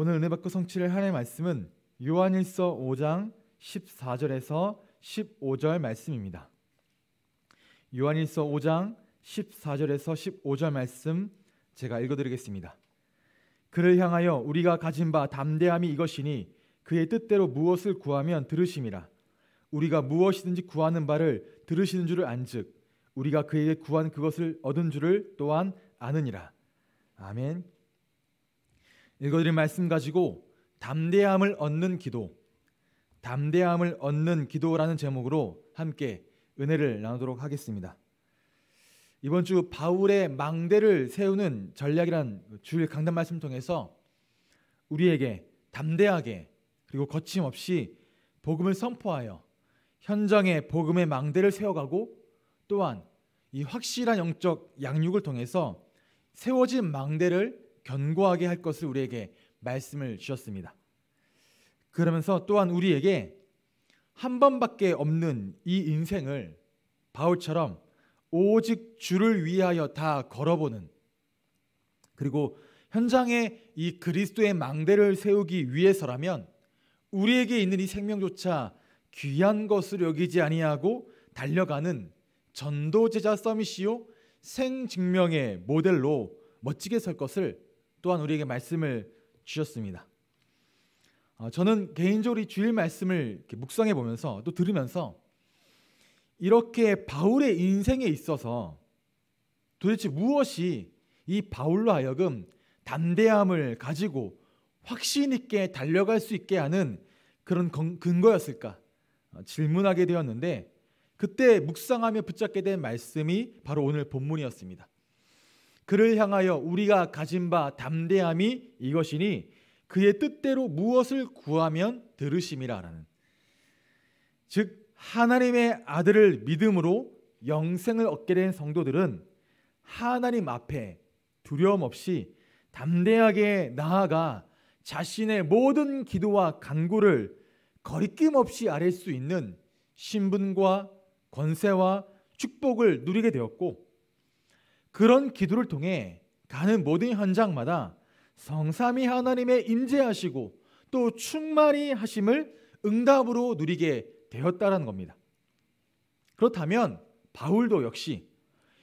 오늘 은혜 받고 성취를 하나님의 말씀은 요한일서 5장 14절에서 15절 말씀입니다. 요한일서 5장 14절에서 15절 말씀 제가 읽어드리겠습니다. 그를 향하여 우리가 가진 바 담대함이 이것이니 그의 뜻대로 무엇을 구하면 들으심이라. 우리가 무엇이든지 구하는 바를 들으시는 줄을 안즉 우리가 그에게 구한 그것을 얻은 줄을 또한 아느니라. 아멘. 읽어드린 말씀 가지고 담대함을 얻는 기도, 담대함을 얻는 기도라는 제목으로 함께 은혜를 나누도록 하겠습니다. 이번 주 바울의 망대를 세우는 전략이란 주일 강단 말씀 통해서 우리에게 담대하게 그리고 거침없이 복음을 선포하여 현장에 복음의 망대를 세워가고 또한 이 확실한 영적 양육을 통해서 세워진 망대를 견고하게 할 것을 우리에게 말씀을 주셨습니다. 그러면서 또한 우리에게 한 번밖에 없는 이 인생을 바울처럼 오직 주를 위하여 다 걸어보는 그리고 현장에 이 그리스도의 망대를 세우기 위해서라면 우리에게 있는 이 생명조차 귀한 것을 여기지 아니하고 달려가는 전도제자 써밋이요 생증명의 모델로 멋지게 설 것을 또한 우리에게 말씀을 주셨습니다. 어, 저는 개인적으로 주일 말씀을 묵상해 보면서 또 들으면서 이렇게 바울의 인생에 있어서 도대체 무엇이 이 바울로 하여금 담대함을 가지고 확신 있게 달려갈 수 있게 하는 그런 근거였을까 어, 질문하게 되었는데 그때 묵상하며 붙잡게 된 말씀이 바로 오늘 본문이었습니다. 그를 향하여 우리가 가진 바 담대함이 이것이니 그의 뜻대로 무엇을 구하면 들으심이라라는 즉 하나님의 아들을 믿음으로 영생을 얻게 된 성도들은 하나님 앞에 두려움 없이 담대하게 나아가 자신의 모든 기도와 간구를 거리낌 없이 아랠 수 있는 신분과 권세와 축복을 누리게 되었고 그런 기도를 통해 가는 모든 현장마다 성삼이 하나님의 임재하시고 또 충만히 하심을 응답으로 누리게 되었다는 겁니다. 그렇다면 바울도 역시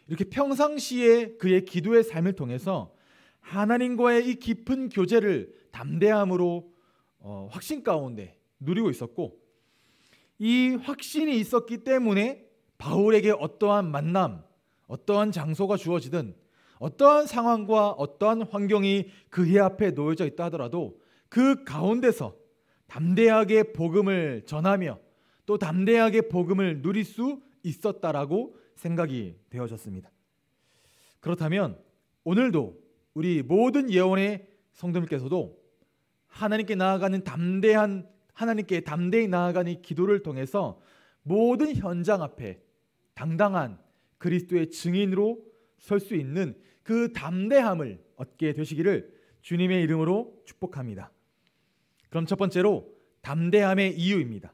이렇게 평상시에 그의 기도의 삶을 통해서 하나님과의 이 깊은 교제를 담대함으로 어, 확신 가운데 누리고 있었고 이 확신이 있었기 때문에 바울에게 어떠한 만남 어떠한 장소가 주어지든 어떠한 상황과 어떠한 환경이 그 해 앞에 놓여져 있다 하더라도 그 가운데서 담대하게 복음을 전하며 또 담대하게 복음을 누릴 수 있었다라고 생각이 되어졌습니다. 그렇다면 오늘도 우리 모든 예언의 성도님께서도 하나님께 나아가는 담대한 하나님께 담대히 나아가는 기도를 통해서 모든 현장 앞에 당당한 그리스도의 증인으로 설 수 있는 그 담대함을 얻게 되시기를 주님의 이름으로 축복합니다. 그럼 첫 번째로 담대함의 이유입니다.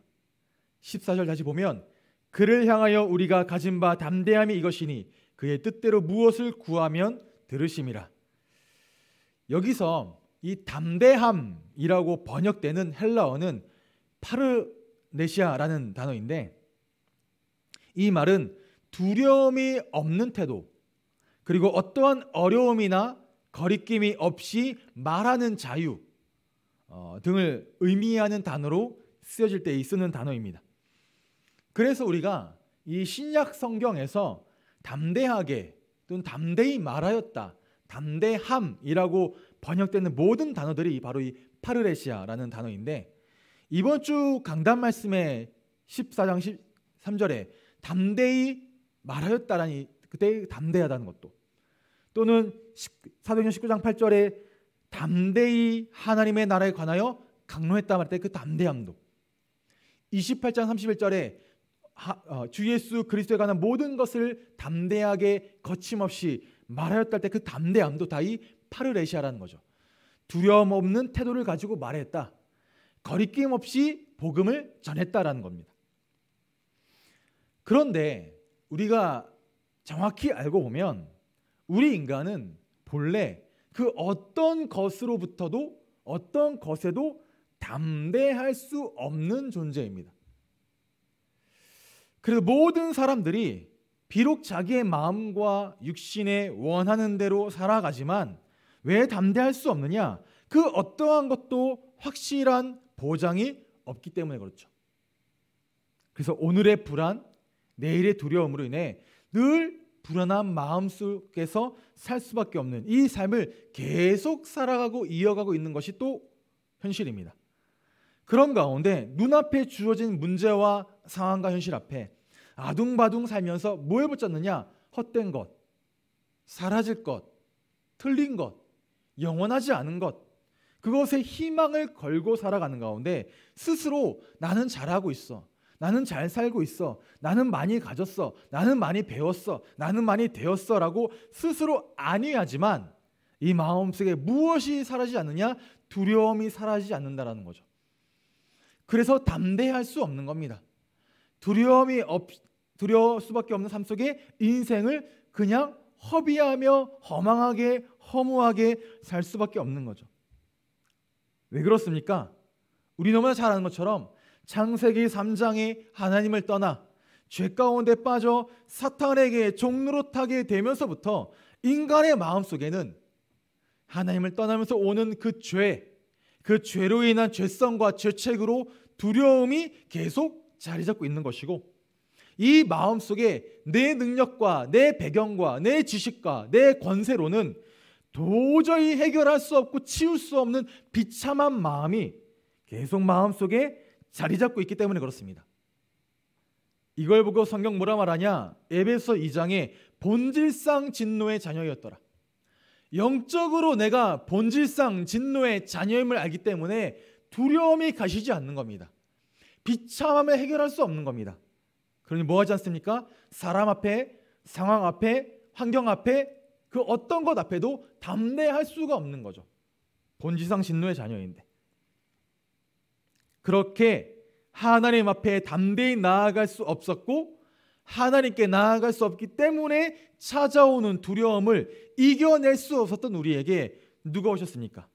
14절 다시 보면 그를 향하여 우리가 가진 바 담대함이 이것이니 그의 뜻대로 무엇을 구하면 들으심이라. 여기서 이 담대함이라고 번역되는 헬라어는 파르네시아라는 단어인데 이 말은 두려움이 없는 태도, 그리고 어떠한 어려움이나 거리낌이 없이 말하는 자유 어, 등을 의미하는 단어로 쓰여질 때 쓰는 단어입니다. 그래서 우리가 이 신약 성경에서 담대하게 또는 담대히 말하였다, 담대함이라고 번역되는 모든 단어들이 바로 이 파르레시아라는 단어인데 이번 주 강단 말씀의 14장 13절에 담대히 말하였다라니 그때 담대하다는 것도 또는 사도행전 19장 8절에 담대히 하나님의 나라에 관하여 강론했다 말때그 담대함도 28장 31절에 어, 주 예수 그리스도에 관한 모든 것을 담대하게 거침없이 말하였다 할 때 그 담대함도 다 이 파르레시아라는 거죠. 두려움 없는 태도를 가지고 말했다. 거리낌 없이 복음을 전했다라는 겁니다. 그런데 우리가 정확히 알고 보면 우리 인간은 본래 그 어떤 것으로부터도 어떤 것에도 담대할 수 없는 존재입니다. 그래서 모든 사람들이 비록 자기의 마음과 육신에 원하는 대로 살아가지만 왜 담대할 수 없느냐? 그 어떠한 것도 확실한 보장이 없기 때문에 그렇죠. 그래서 오늘의 불안, 내일의 두려움으로 인해 늘 불안한 마음 속에서 살 수밖에 없는 이 삶을 계속 살아가고 이어가고 있는 것이 또 현실입니다. 그런 가운데 눈앞에 주어진 문제와 상황과 현실 앞에 아둥바둥 살면서 뭘 붙잡느냐? 헛된 것, 사라질 것, 틀린 것, 영원하지 않은 것, 그것에 희망을 걸고 살아가는 가운데 스스로 나는 잘하고 있어. 나는 잘 살고 있어. 나는 많이 가졌어. 나는 많이 배웠어. 나는 많이 되었어. 라고 스스로 안위하지만 이 마음속에 무엇이 사라지지 않느냐? 두려움이 사라지지 않는다라는 거죠. 그래서 담대할 수 없는 겁니다. 두려움이 없, 두려울 수밖에 없는 삶 속에 인생을 그냥 허비하며 허망하게 허무하게 살 수밖에 없는 거죠. 왜 그렇습니까? 우리 너무나 잘 아는 것처럼 창세기 3장이 하나님을 떠나 죄 가운데 빠져 사탄에게 종로로 하게 되면서부터 인간의 마음 속에는 하나님을 떠나면서 오는 그 죄, 그 죄로 인한 죄성과 죄책으로 두려움이 계속 자리 잡고 있는 것이고 이 마음 속에 내 능력과 내 배경과 내 지식과 내 권세로는 도저히 해결할 수 없고 치울 수 없는 비참한 마음이 계속 마음 속에 자리 잡고 있기 때문에 그렇습니다. 이걸 보고 성경 뭐라 말하냐? 에베소 2장에 본질상 진노의 자녀였더라. 영적으로 내가 본질상 진노의 자녀임을 알기 때문에 두려움이 가시지 않는 겁니다. 비참함을 해결할 수 없는 겁니다. 그러니 뭐 하지 않습니까? 사람 앞에, 상황 앞에, 환경 앞에 그 어떤 것 앞에도 담대할 수가 없는 거죠. 본질상 진노의 자녀인데. 그렇게 하나님 앞에 담대히 나아갈 수 없었고 하나님께 나아갈 수 없기 때문에 찾아오는 두려움을 이겨낼 수 없었던 우리에게 누가 오셨습니까?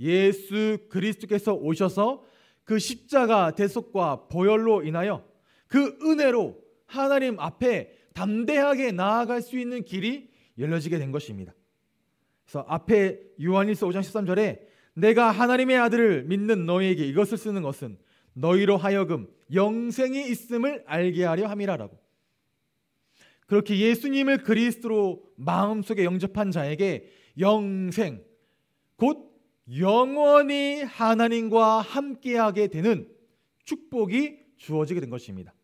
예수 그리스도께서 오셔서 그 십자가 대속과 보혈로 인하여 그 은혜로 하나님 앞에 담대하게 나아갈 수 있는 길이 열려지게 된 것입니다. 그래서 앞에 요한일서 5장 13절에 내가 하나님의 아들을 믿는 너희에게 이것을 쓰는 것은 너희로 하여금 영생이 있음을 알게 하려 함이라라고. 그렇게 예수님을 그리스도로 마음속에 영접한 자에게 영생 곧 영원히 하나님과 함께하게 되는 축복이 주어지게 된 것입니다.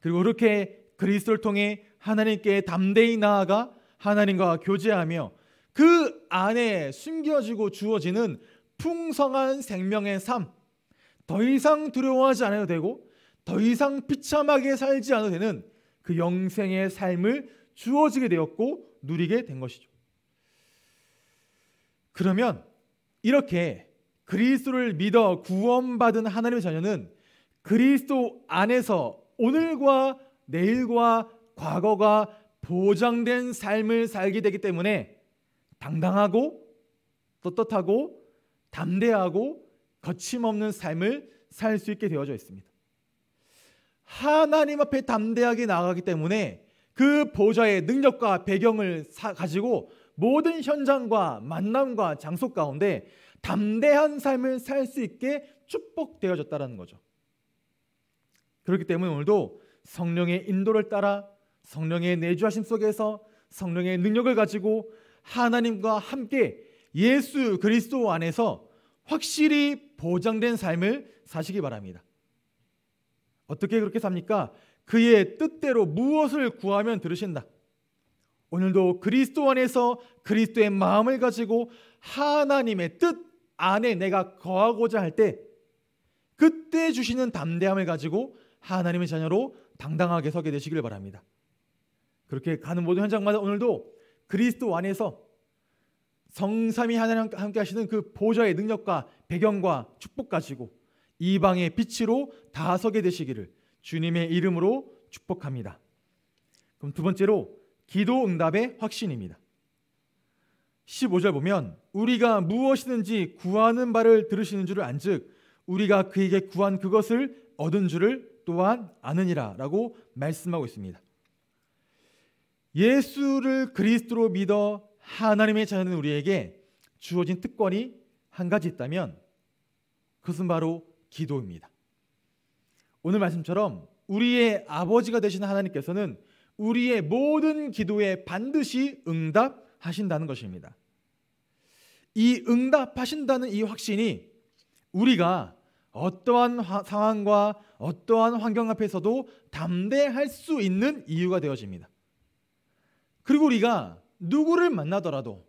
그리고 이렇게 그리스도를 통해 하나님께 담대히 나아가 하나님과 교제하며 그 안에 숨겨지고 주어지는 풍성한 생명의 삶. 더 이상 두려워하지 않아도 되고 더 이상 비참하게 살지 않아도 되는 그 영생의 삶을 주어지게 되었고 누리게 된 것이죠. 그러면 이렇게 그리스도를 믿어 구원받은 하나님의 자녀는 그리스도 안에서 오늘과 내일과 과거가 보장된 삶을 살게 되기 때문에 당당하고 떳떳하고 담대하고 거침없는 삶을 살 수 있게 되어져 있습니다. 하나님 앞에 담대하게 나가기 때문에 그 보좌의 능력과 배경을 가지고 모든 현장과 만남과 장소 가운데 담대한 삶을 살 수 있게 축복되어졌다는 거죠. 그렇기 때문에 오늘도 성령의 인도를 따라 성령의 내주하심 속에서 성령의 능력을 가지고 하나님과 함께 예수 그리스도 안에서 확실히 보장된 삶을 사시기 바랍니다. 어떻게 그렇게 삽니까? 그의 뜻대로 무엇을 구하면 들으신다. 오늘도 그리스도 안에서 그리스도의 마음을 가지고 하나님의 뜻 안에 내가 거하고자 할 때 그때 주시는 담대함을 가지고 하나님의 자녀로 당당하게 서게 되시길 바랍니다. 그렇게 가는 모든 현장마다 오늘도 그리스도 안에서 성삼이 하나님 함께 하시는 그 보좌의 능력과 배경과 축복 가지고 이방의 빛으로 다서게 되시기를 주님의 이름으로 축복합니다. 그럼 두 번째로 기도 응답의 확신입니다. 15절 보면 우리가 무엇이든지 구하는 바를 들으시는 줄을 안즉 우리가 그에게 구한 그것을 얻은 줄을 또한 아느니라라고 말씀하고 있습니다. 예수를 그리스도로 믿어 하나님의 자녀는 우리에게 주어진 특권이 한 가지 있다면 그것은 바로 기도입니다. 오늘 말씀처럼 우리의 아버지가 되신 하나님께서는 우리의 모든 기도에 반드시 응답하신다는 것입니다. 이 응답하신다는 이 확신이 우리가 어떠한 화, 상황과 어떠한 환경 앞에서도 담대할 수 있는 이유가 되어집니다. 그리고 우리가 누구를 만나더라도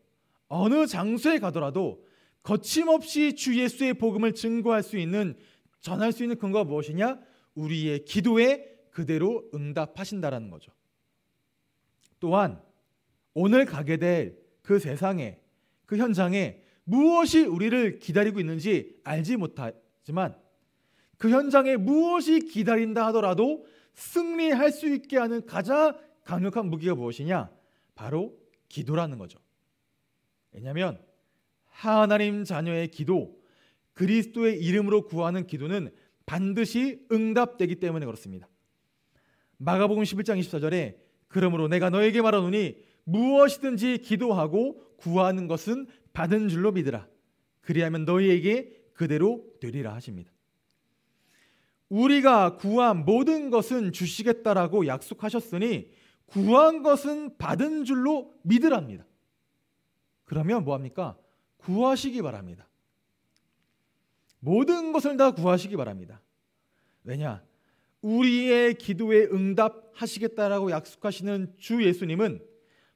어느 장소에 가더라도 거침없이 주 예수의 복음을 증거할 수 있는 전할 수 있는 근거가 무엇이냐? 우리의 기도에 그대로 응답하신다라는 거죠. 또한 오늘 가게 될 그 세상에 그 현장에 무엇이 우리를 기다리고 있는지 알지 못하지만 그 현장에 무엇이 기다린다 하더라도 승리할 수 있게 하는 가장 강력한 무기가 무엇이냐? 바로 기도라는 거죠. 왜냐하면 하나님 자녀의 기도, 그리스도의 이름으로 구하는 기도는 반드시 응답되기 때문에 그렇습니다. 마가복음 11장 24절에 그러므로 내가 너에게 말하노니 무엇이든지 기도하고 구하는 것은 받은 줄로 믿으라. 그리하면 너희에게 그대로 되리라 하십니다. 우리가 구한 모든 것은 주시겠다라고 약속하셨으니 구한 것은 받은 줄로 믿으랍니다. 그러면 뭐합니까? 구하시기 바랍니다. 모든 것을 다 구하시기 바랍니다. 왜냐? 우리의 기도에 응답하시겠다라고 약속하시는 주 예수님은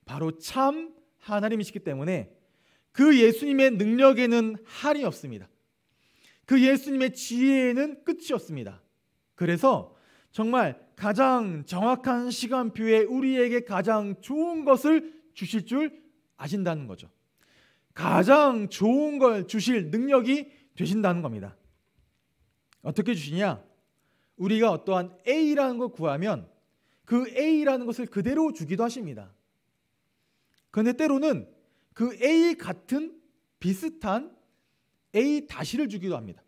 바로 참 하나님이시기 때문에 그 예수님의 능력에는 한이 없습니다. 그 예수님의 지혜에는 끝이 없습니다. 그래서 정말 가장 정확한 시간표에 우리에게 가장 좋은 것을 주실 줄 아신다는 거죠. 가장 좋은 걸 주실 능력이 되신다는 겁니다. 어떻게 주시냐? 우리가 어떠한 A라는 걸 구하면 그 A라는 것을 그대로 주기도 하십니다. 그런데 때로는 그 A 같은 비슷한 A 다시를 주기도 합니다.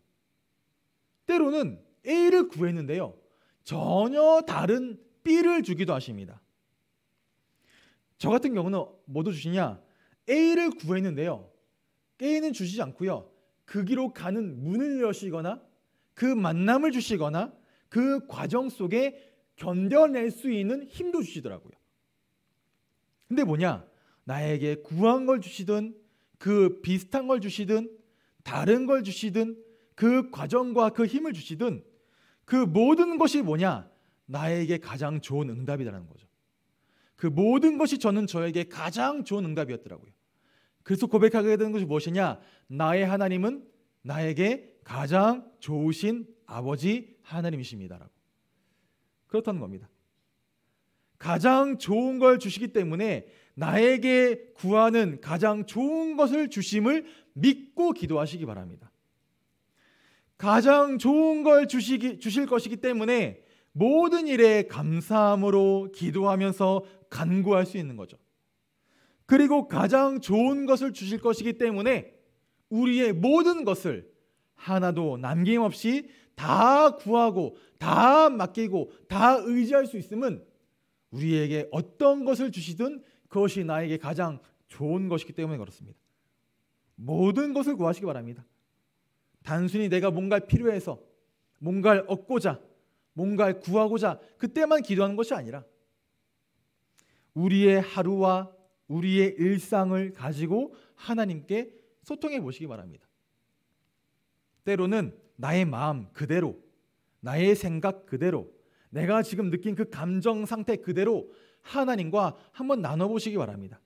때로는 A를 구했는데요. 전혀 다른 B를 주기도 하십니다. 저 같은 경우는 뭐도 주시냐? A를 구했는데요. A는 주시지 않고요. 그 길로 가는 문을 여시거나 그 만남을 주시거나 그 과정 속에 견뎌낼 수 있는 힘도 주시더라고요. 근데 뭐냐? 나에게 구한 걸 주시든 그 비슷한 걸 주시든 다른 걸 주시든 그 과정과 그 힘을 주시든 그 모든 것이 뭐냐? 나에게 가장 좋은 응답이라는 거죠. 그 모든 것이 저는 저에게 가장 좋은 응답이었더라고요. 그래서 고백하게 되는 것이 무엇이냐? 나의 하나님은 나에게 가장 좋으신 아버지 하나님이십니다라고. 그렇다는 겁니다. 가장 좋은 걸 주시기 때문에 나에게 구하는 가장 좋은 것을 주심을 믿고 기도하시기 바랍니다. 가장 좋은 걸 주시기, 주실 것이기 때문에 모든 일에 감사함으로 기도하면서 간구할 수 있는 거죠. 그리고 가장 좋은 것을 주실 것이기 때문에 우리의 모든 것을 하나도 남김없이 다 구하고 다 맡기고 다 의지할 수 있음은 우리에게 어떤 것을 주시든 그것이 나에게 가장 좋은 것이기 때문에 그렇습니다. 모든 것을 구하시기 바랍니다. 단순히 내가 뭔가를 필요해서 뭔가를 얻고자 뭔가를 구하고자 그때만 기도하는 것이 아니라 우리의 하루와 우리의 일상을 가지고 하나님께 소통해 보시기 바랍니다. 때로는 나의 마음 그대로, 나의 생각 그대로, 내가 지금 느낀 그 감정 상태 그대로 하나님과 한번 나눠 보시기 바랍니다.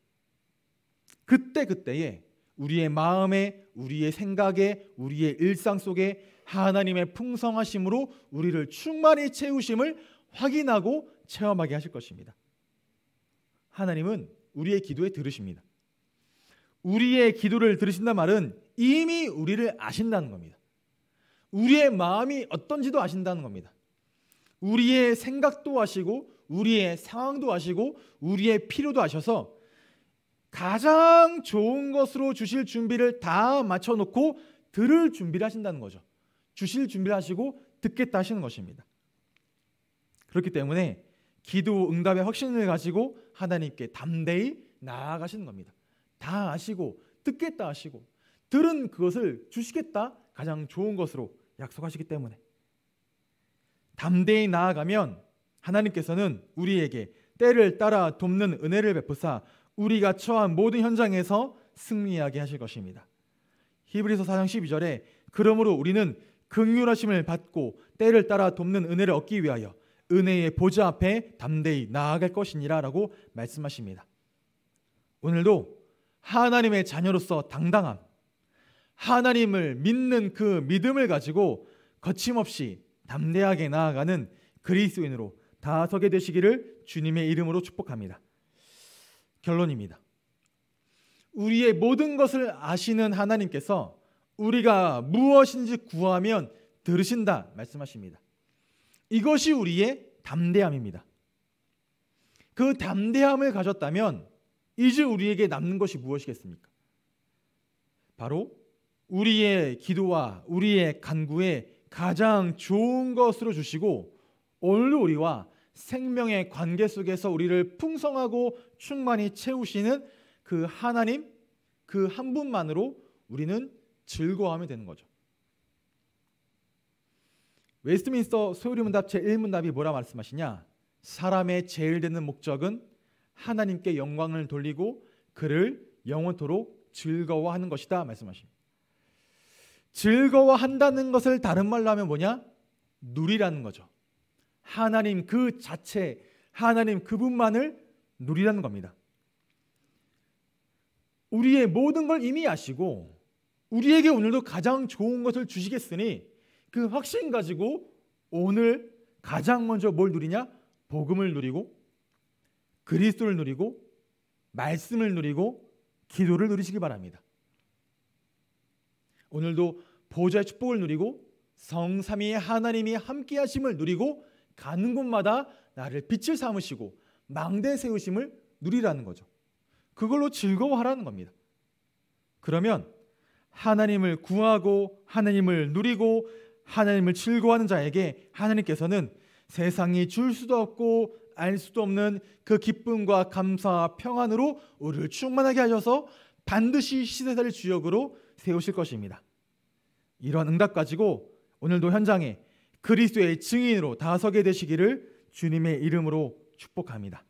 그때 그때에 우리의 마음에, 우리의 생각에, 우리의 일상 속에 하나님의 풍성하심으로 우리를 충만히 채우심을 확인하고 체험하게 하실 것입니다. 하나님은 우리의 기도에 들으십니다. 우리의 기도를 들으신다는 말은 이미 우리를 아신다는 겁니다. 우리의 마음이 어떤지도 아신다는 겁니다. 우리의 생각도 아시고 우리의 상황도 아시고 우리의 필요도 아셔서 가장 좋은 것으로 주실 준비를 다 맞춰놓고 들을 준비를 하신다는 거죠. 주실 준비를 하시고 듣겠다 하시는 것입니다. 그렇기 때문에 기도 응답의 확신을 가지고 하나님께 담대히 나아가시는 겁니다. 다 아시고 듣겠다 하시고 들은 그것을 주시겠다 가장 좋은 것으로 약속하시기 때문에 담대히 나아가면 하나님께서는 우리에게 때를 따라 돕는 은혜를 베푸사 우리가 처한 모든 현장에서 승리하게 하실 것입니다. 히브리서 4장 12절에 그러므로 우리는 긍휼하심을 받고 때를 따라 돕는 은혜를 얻기 위하여 은혜의 보좌 앞에 담대히 나아갈 것이니라라고 말씀하십니다. 오늘도 하나님의 자녀로서 당당함, 하나님을 믿는 그 믿음을 가지고 거침없이 담대하게 나아가는 그리스인으로 다서게 되시기를 주님의 이름으로 축복합니다. 결론입니다. 우리의 모든 것을 아시는 하나님께서 우리가 무엇인지 구하면 들으신다 말씀하십니다. 이것이 우리의 담대함입니다. 그 담대함을 가졌다면 이제 우리에게 남는 것이 무엇이겠습니까? 바로 우리의 기도와 우리의 간구에 가장 좋은 것으로 주시고 오늘 우리와 생명의 관계 속에서 우리를 풍성하고 충만히 채우시는 그 하나님 그 한 분만으로 우리는 즐거워하면 되는 거죠. 웨스트민스터 소요리 문답 제1문답이 뭐라 말씀하시냐? 사람의 제일 되는 목적은 하나님께 영광을 돌리고 그를 영원토록 즐거워하는 것이다 말씀하십니다. 즐거워한다는 것을 다른 말로 하면 뭐냐? 누리라는 거죠. 하나님 그 자체, 하나님 그분만을 누리라는 겁니다. 우리의 모든 걸 이미 아시고 우리에게 오늘도 가장 좋은 것을 주시겠으니 그 확신 가지고 오늘 가장 먼저 뭘 누리냐? 복음을 누리고 그리스도를 누리고 말씀을 누리고 기도를 누리시기 바랍니다. 오늘도 보좌의 축복을 누리고 성삼위의 하나님이 함께 하심을 누리고 가는 곳마다 나를 빛을 삼으시고 망대 세우심을 누리라는 거죠. 그걸로 즐거워하라는 겁니다. 그러면 하나님을 구하고 하나님을 누리고 하나님을 즐거워하는 자에게 하나님께서는 세상이 줄 수도 없고 알 수도 없는 그 기쁨과 감사와 평안으로 우리를 충만하게 하셔서 반드시 시대사를 주역으로 세우실 것입니다. 이런 응답 가지고 오늘도 현장에 그리스도의 증인으로 다서게 되시기를 주님의 이름으로 축복합니다.